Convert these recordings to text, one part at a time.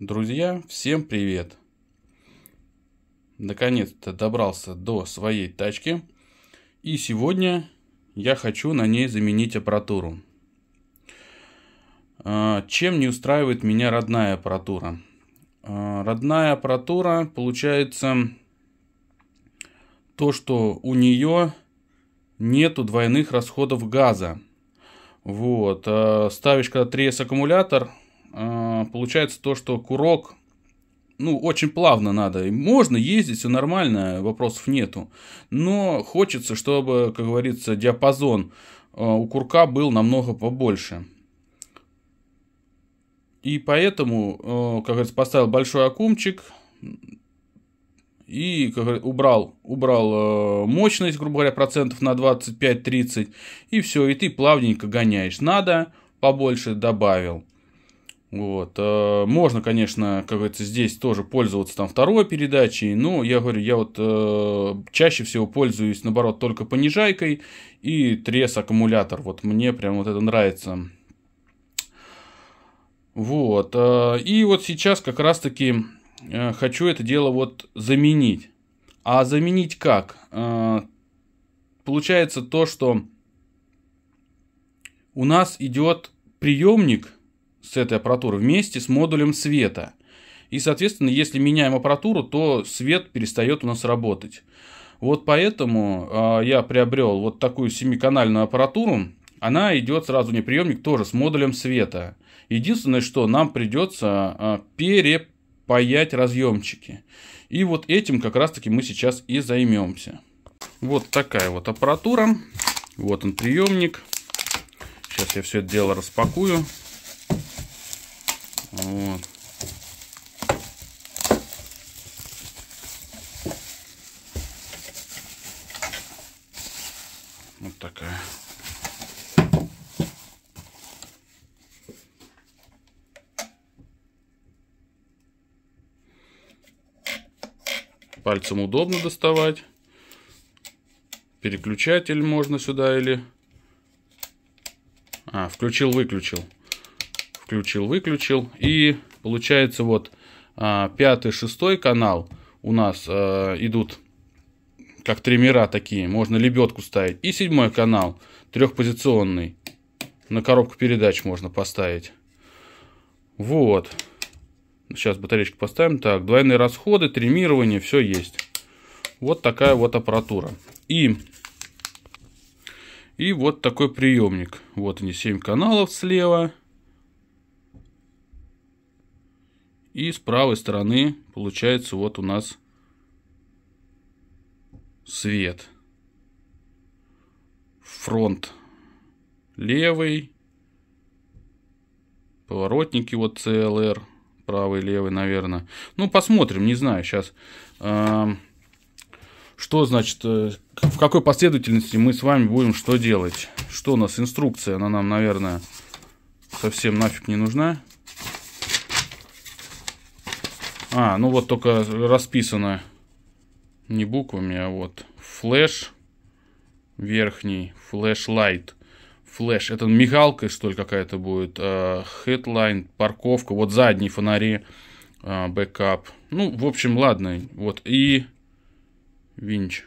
Друзья, всем привет! Наконец-то добрался до своей тачки. И сегодня я хочу на ней заменить аппаратуру. А, чем не устраивает меня родная аппаратура? А, родная аппаратура получается то, что у нее нету двойных расходов газа. Вот, а, ставишь когда 3С аккумулятор, а, получается то, что курок, ну, очень плавно надо. можно ездить, все нормально, вопросов нету. Но хочется, чтобы, как говорится, диапазон а, у курка был намного побольше. И поэтому, а, как говорится, поставил большой акумчик и как говорится, убрал, убрал мощность, грубо говоря, процентов на 25-30. И все, и ты плавненько гоняешь. Надо побольше добавил. Вот. Э, можно, конечно, как говорится, здесь тоже пользоваться там второй передачей, но я говорю, я вот э, чаще всего пользуюсь, наоборот, только понижайкой и трес аккумулятор. Вот мне прям вот это нравится. Вот. Э, и вот сейчас как раз-таки хочу это дело вот заменить. А заменить как? Получается то, что у нас идет приемник – с этой аппаратурой вместе с модулем света. И, соответственно, если меняем аппаратуру, то свет перестает у нас работать. Вот поэтому э, я приобрел вот такую семиканальную аппаратуру. Она идет сразу не приемник, тоже с модулем света. Единственное, что нам придется э, перепаять разъемчики. И вот этим как раз-таки мы сейчас и займемся. Вот такая вот аппаратура. Вот он приемник. Сейчас я все это дело распакую. Вот. Вот такая. Пальцем удобно доставать. Переключатель можно сюда или... А, включил-выключил включил-выключил. И получается вот а, пятый, шестой канал у нас а, идут как триммера такие. Можно лебедку ставить. И седьмой канал трехпозиционный. На коробку передач можно поставить. Вот. Сейчас батареечку поставим. Так, двойные расходы, тримирование все есть. Вот такая вот аппаратура. И, и вот такой приемник. Вот они, 7 каналов слева. И с правой стороны получается вот у нас свет. Фронт левый. Поворотники вот CLR. Правый, левый, наверное. Ну, посмотрим, не знаю сейчас. Эм, что значит, э, в какой последовательности мы с вами будем что делать? Что у нас инструкция? Она нам, наверное, совсем нафиг не нужна. А, ну вот только расписано не буквами, а вот флеш верхний, флешлайт. Флэш, это мигалка, что ли, какая-то будет, а, хедлайн, парковка, вот задние фонари, а, бэкап. Ну, в общем, ладно, вот, и винч,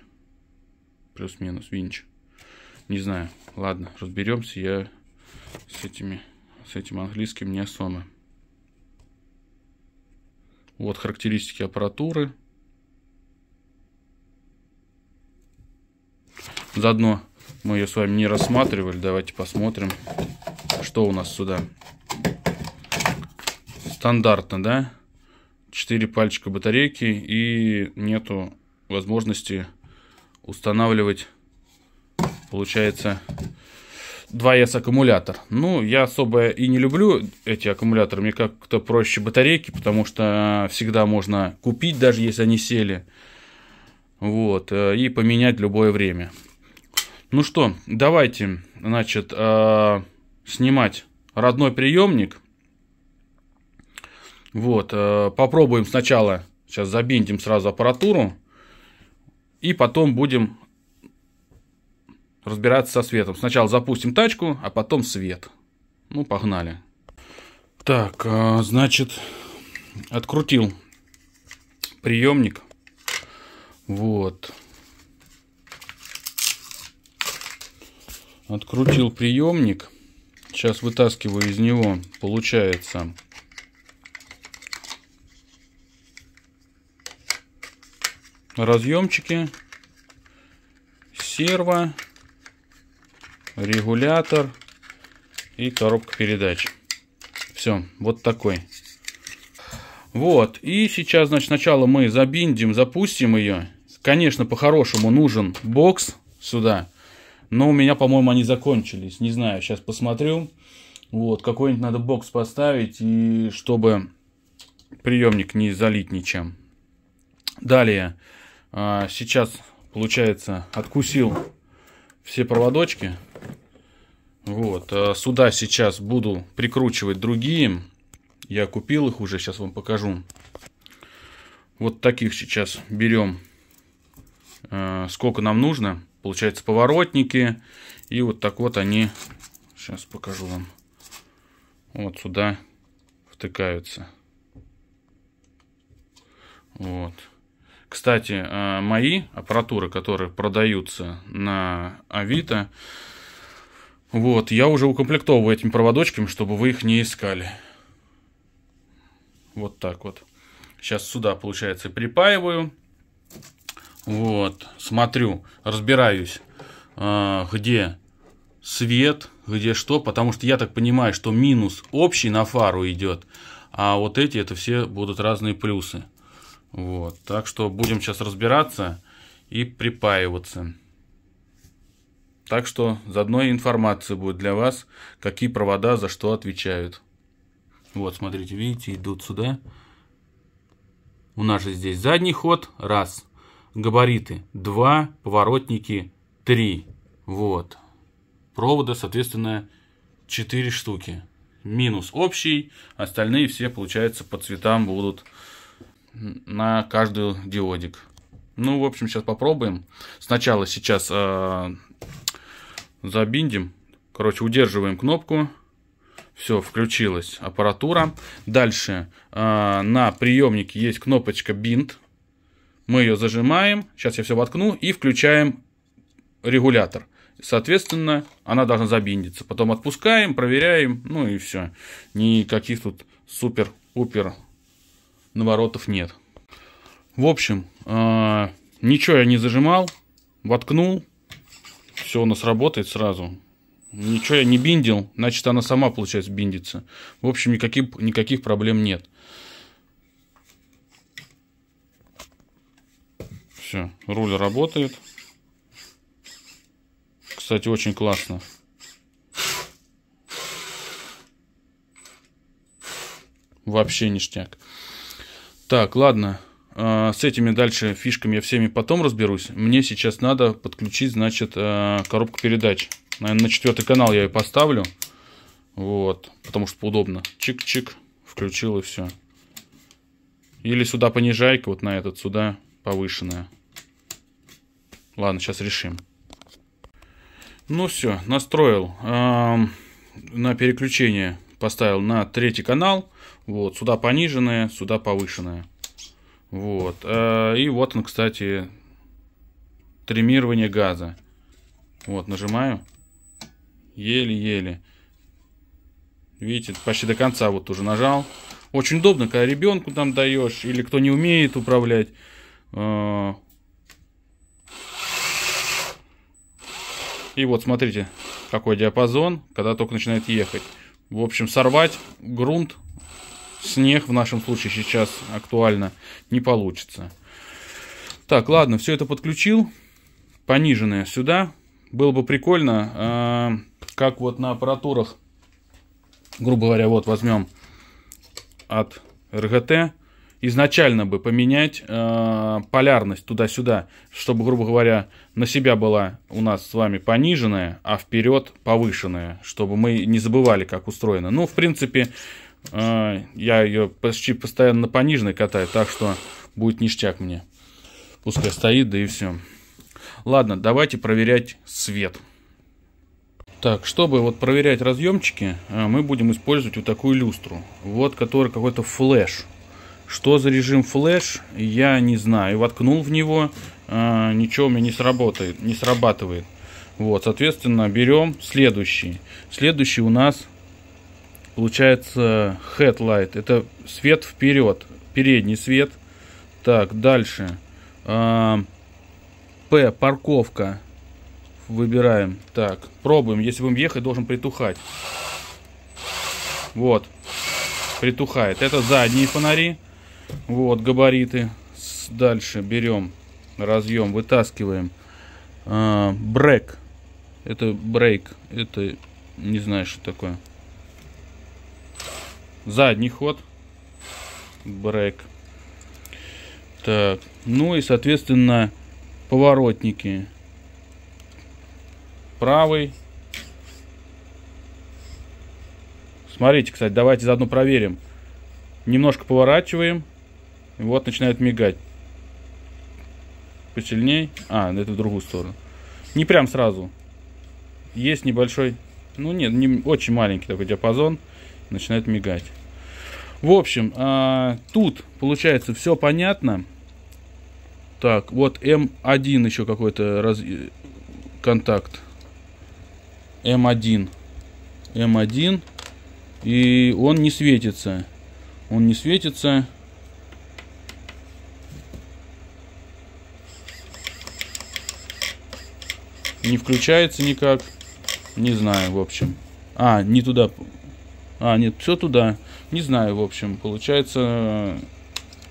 плюс-минус винч. Не знаю, ладно, разберемся я с этими, с этим английским не особо. Вот характеристики аппаратуры. Заодно мы ее с вами не рассматривали. Давайте посмотрим, что у нас сюда. Стандартно, да? Четыре пальчика батарейки и нету возможности устанавливать, получается, 2С аккумулятор. Ну, я особо и не люблю эти аккумуляторы. Мне как-то проще батарейки, потому что всегда можно купить, даже если они сели. Вот, э, и поменять любое время. Ну что, давайте, значит, э, снимать родной приемник. Вот, э, попробуем сначала, сейчас забиндим сразу аппаратуру. И потом будем разбираться со светом. Сначала запустим тачку, а потом свет. Ну, погнали. Так, а, значит, открутил приемник. Вот. Открутил приемник. Сейчас вытаскиваю из него. Получается разъемчики серво регулятор и коробка передач. Все, вот такой. Вот, и сейчас, значит, сначала мы забиндим, запустим ее. Конечно, по-хорошему нужен бокс сюда, но у меня, по-моему, они закончились. Не знаю, сейчас посмотрю. Вот, какой-нибудь надо бокс поставить, и чтобы приемник не залить ничем. Далее, а, сейчас, получается, откусил все проводочки. Вот, э, сюда сейчас буду прикручивать другие. Я купил их уже, сейчас вам покажу. Вот таких сейчас берем, э, сколько нам нужно. Получается поворотники. И вот так вот они, сейчас покажу вам, вот сюда втыкаются. Вот. Кстати, э, мои аппаратуры, которые продаются на Авито, вот, я уже укомплектовываю этими проводочками, чтобы вы их не искали. Вот так вот. Сейчас сюда, получается, припаиваю. Вот, смотрю, разбираюсь, а, где свет, где что, потому что я так понимаю, что минус общий на фару идет, а вот эти это все будут разные плюсы. Вот, так что будем сейчас разбираться и припаиваться. Так что заодно и информация будет для вас, какие провода за что отвечают. Вот, смотрите, видите, идут сюда. У нас же здесь задний ход, раз. Габариты, два. Поворотники, три. Вот. Провода, соответственно, четыре штуки. Минус общий, остальные все, получается, по цветам будут на каждый диодик. Ну, в общем, сейчас попробуем. Сначала сейчас э, Забиндим. Короче, удерживаем кнопку. Все, включилась аппаратура. Дальше э, на приемнике есть кнопочка бинт. Мы ее зажимаем. Сейчас я все воткну и включаем регулятор. Соответственно, она должна забиндиться. Потом отпускаем, проверяем, ну и все. Никаких тут супер-упер наворотов нет. В общем, э, ничего я не зажимал, воткнул, все у нас работает сразу. Ничего я не биндил, значит она сама, получается, биндится. В общем, никаких, никаких проблем нет. Все, руль работает. Кстати, очень классно. Вообще ништяк. Так, ладно. А, с этими дальше фишками я всеми потом разберусь. Мне сейчас надо подключить, значит, э, коробку передач. Наверное, на четвертый канал я ее поставлю. Вот, потому что удобно. Чик-чик, включил и все. Или сюда понижайка, вот на этот, сюда повышенная. Ладно, сейчас решим. Ну все, настроил. Эм, на переключение поставил на третий канал. Вот, сюда пониженная, сюда повышенная. Вот. Э, и вот он, кстати, тримирование газа. Вот, нажимаю. Еле-еле. Видите, почти до конца вот уже нажал. Очень удобно, когда ребенку там даешь, или кто не умеет управлять. Э, и вот смотрите, какой диапазон, когда только начинает ехать. В общем, сорвать грунт снег, в нашем случае сейчас актуально, не получится. Так, ладно, все это подключил. Пониженное сюда. Было бы прикольно, э, как вот на аппаратурах, грубо говоря, вот возьмем от РГТ, изначально бы поменять э, полярность туда-сюда, чтобы, грубо говоря, на себя была у нас с вами пониженная, а вперед повышенная, чтобы мы не забывали, как устроено. Ну, в принципе, а, я ее почти постоянно пониженной катаю, так что будет ништяк мне. Пускай стоит, да и все. Ладно, давайте проверять свет. Так, чтобы вот проверять разъемчики, а, мы будем использовать вот такую люстру. Вот, который какой-то флеш. Что за режим флеш, я не знаю. Воткнул в него, а, ничего у меня не сработает, не срабатывает. Вот, соответственно, берем следующий. Следующий у нас получается headlight. Это свет вперед, передний свет. Так, дальше. А, П, парковка. Выбираем. Так, пробуем. Если будем ехать, должен притухать. Вот. Притухает. Это задние фонари. Вот, габариты. Дальше берем разъем, вытаскиваем. А, Брек. Это брейк. Это не знаю, что такое задний ход, брейк. Так, ну и, соответственно, поворотники. Правый. Смотрите, кстати, давайте заодно проверим. Немножко поворачиваем. И вот начинает мигать. Посильней. А, это в другую сторону. Не прям сразу. Есть небольшой... Ну нет, не, очень маленький такой диапазон начинает мигать. В общем, а, тут получается все понятно. Так, вот М1 еще какой-то раз... Э, контакт. М1. М1. И он не светится. Он не светится. Не включается никак. Не знаю, в общем. А, не туда а, нет, все туда. Не знаю, в общем. Получается,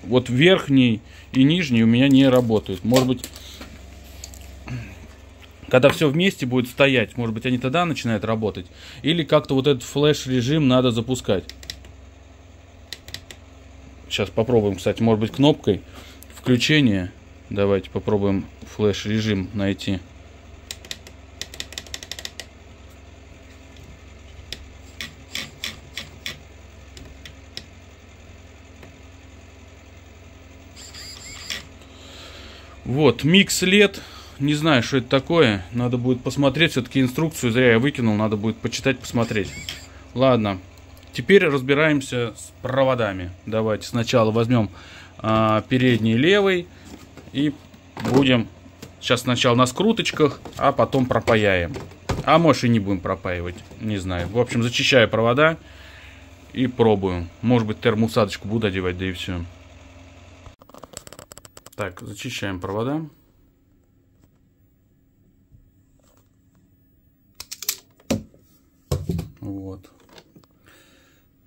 вот верхний и нижний у меня не работают. Может быть, когда все вместе будет стоять, может быть, они тогда начинают работать. Или как-то вот этот флеш-режим надо запускать. Сейчас попробуем, кстати, может быть, кнопкой включения. Давайте попробуем флеш-режим найти. Вот, микс лет. Не знаю, что это такое. Надо будет посмотреть. Все-таки инструкцию зря я выкинул. Надо будет почитать, посмотреть. Ладно. Теперь разбираемся с проводами. Давайте сначала возьмем а, передний левый. И будем сейчас сначала на скруточках, а потом пропаяем. А может и не будем пропаивать. Не знаю. В общем, зачищаю провода и пробую. Может быть, термоусадочку буду одевать, да и все. Так, зачищаем провода. Вот.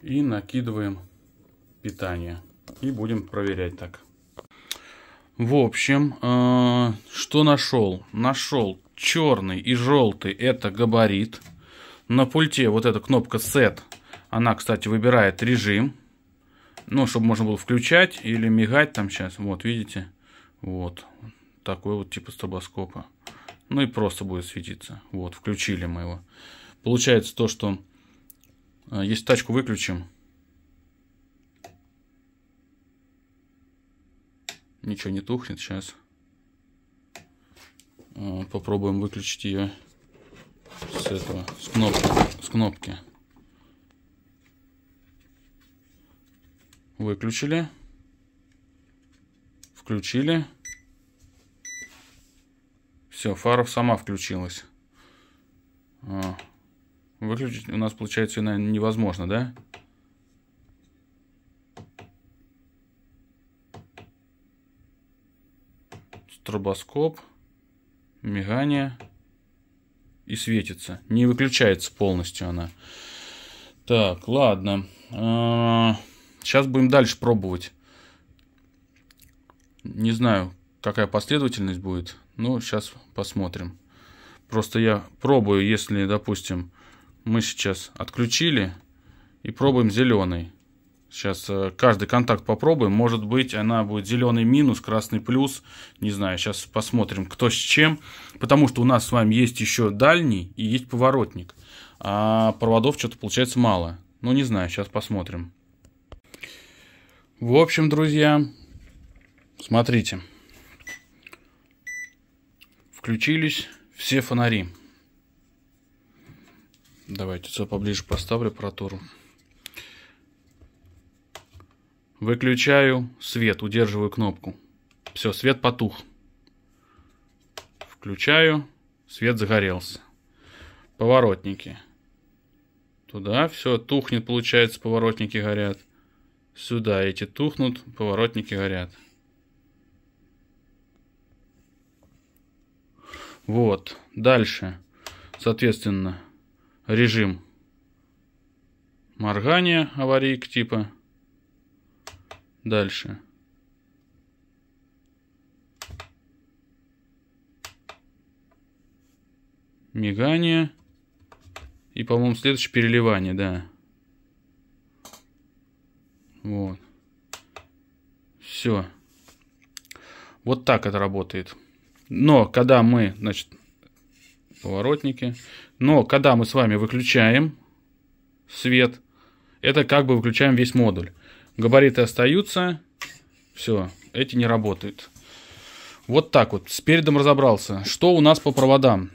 И накидываем питание. И будем проверять так. В общем, э, что нашел? Нашел черный и желтый, это габарит. На пульте вот эта кнопка Set, она, кстати, выбирает режим. Ну, чтобы можно было включать или мигать там сейчас. Вот, видите? Вот. Такой вот типа стробоскопа. Ну и просто будет светиться. Вот, включили мы его. Получается то, что э, если тачку выключим, ничего не тухнет сейчас. Э, попробуем выключить ее с этого, с кнопки. С кнопки. Выключили. Включили. Все, фара сама включилась. А, выключить у нас, получается, наверное, невозможно, да? Стробоскоп. Мигание. И светится. Не выключается полностью она. Так, ладно. Сейчас а, будем дальше пробовать. Не знаю, какая последовательность будет, но сейчас посмотрим. Просто я пробую, если, допустим, мы сейчас отключили и пробуем зеленый. Сейчас э, каждый контакт попробуем. Может быть, она будет зеленый минус, красный плюс. Не знаю, сейчас посмотрим, кто с чем. Потому что у нас с вами есть еще дальний и есть поворотник. А проводов что-то получается мало. Ну, не знаю, сейчас посмотрим. В общем, друзья, Смотрите. Включились все фонари. Давайте все поближе поставлю протору. Выключаю свет, удерживаю кнопку. Все, свет потух. Включаю, свет загорелся. Поворотники. Туда все тухнет, получается, поворотники горят. Сюда эти тухнут, поворотники горят. Вот. Дальше. Соответственно, режим моргания аварийк типа. Дальше. Мигание. И, по-моему, следующее переливание, да. Вот. Все. Вот так это работает. Но когда мы, значит, поворотники, но когда мы с вами выключаем свет, это как бы выключаем весь модуль. Габариты остаются, все, эти не работают. Вот так вот, с передом разобрался. Что у нас по проводам?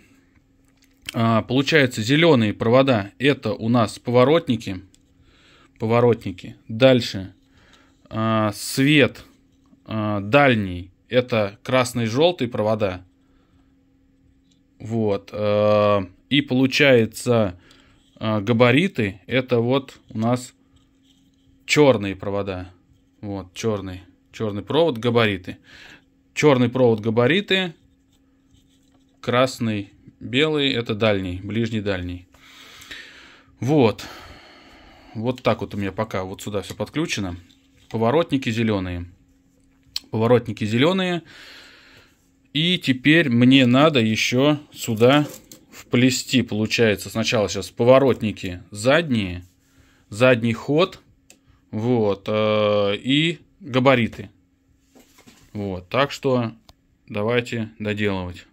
А, получается, зеленые провода это у нас поворотники. Поворотники. Дальше а, свет а, дальний это красные и желтые провода. Вот. Э, и получается э, габариты это вот у нас черные провода. Вот, черный. Черный провод, габариты. Черный провод, габариты. Красный, белый это дальний, ближний, дальний. Вот. Вот так вот у меня пока вот сюда все подключено. Поворотники зеленые поворотники зеленые. И теперь мне надо еще сюда вплести, получается. Сначала сейчас поворотники задние, задний ход, вот, э, и габариты. Вот, так что давайте доделывать.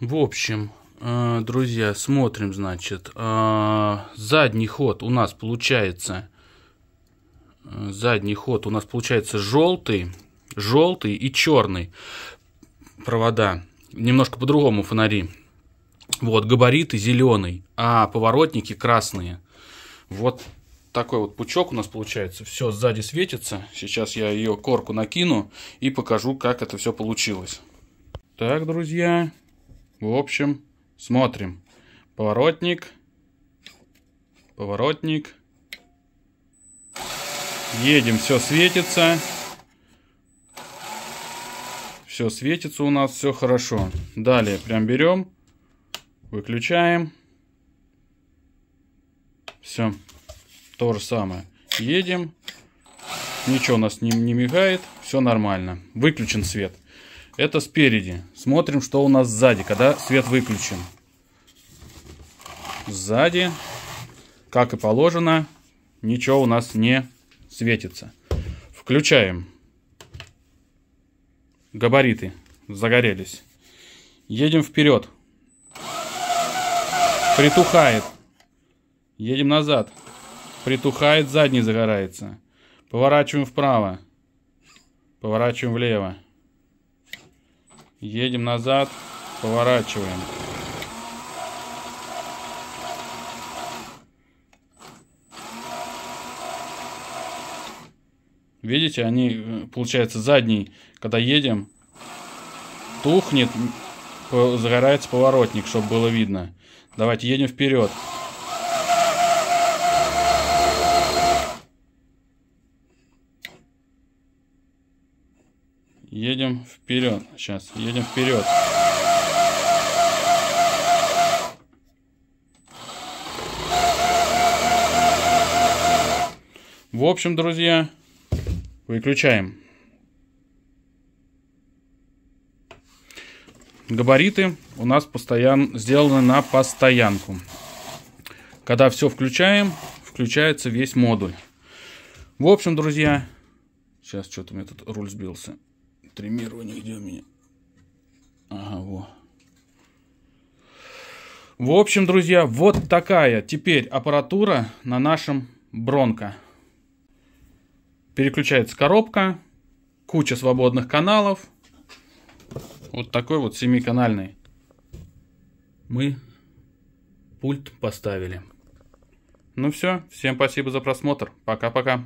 В общем, э, друзья, смотрим, значит, э, задний ход у нас получается, задний ход у нас получается желтый, желтый и черный провода. Немножко по-другому фонари. Вот, габариты зеленый, а поворотники красные. Вот такой вот пучок у нас получается. Все сзади светится. Сейчас я ее корку накину и покажу, как это все получилось. Так, друзья. В общем, смотрим. Поворотник. Поворотник. Едем, все светится. Все светится у нас, все хорошо. Далее прям берем, выключаем. Все, то же самое. Едем, ничего у нас не, не мигает, все нормально. Выключен свет. Это спереди. Смотрим, что у нас сзади, когда свет выключен. Сзади, как и положено, ничего у нас не светится. Включаем. Габариты загорелись. Едем вперед. Притухает. Едем назад. Притухает, задний загорается. Поворачиваем вправо. Поворачиваем влево. Едем назад. Поворачиваем. Видите, они, э, получается, задний, когда едем, тухнет, загорается поворотник, чтобы было видно. Давайте едем вперед. Едем вперед. Сейчас, едем вперед. В общем, друзья, Выключаем. Габариты у нас постоян... сделаны на постоянку. Когда все включаем, включается весь модуль. В общем, друзья, сейчас что-то у меня тут руль сбился. Тримирование где у меня? Ага, во. В общем, друзья, вот такая теперь аппаратура на нашем Бронко. Переключается коробка, куча свободных каналов. Вот такой вот семиканальный. Мы пульт поставили. Ну все, всем спасибо за просмотр. Пока-пока.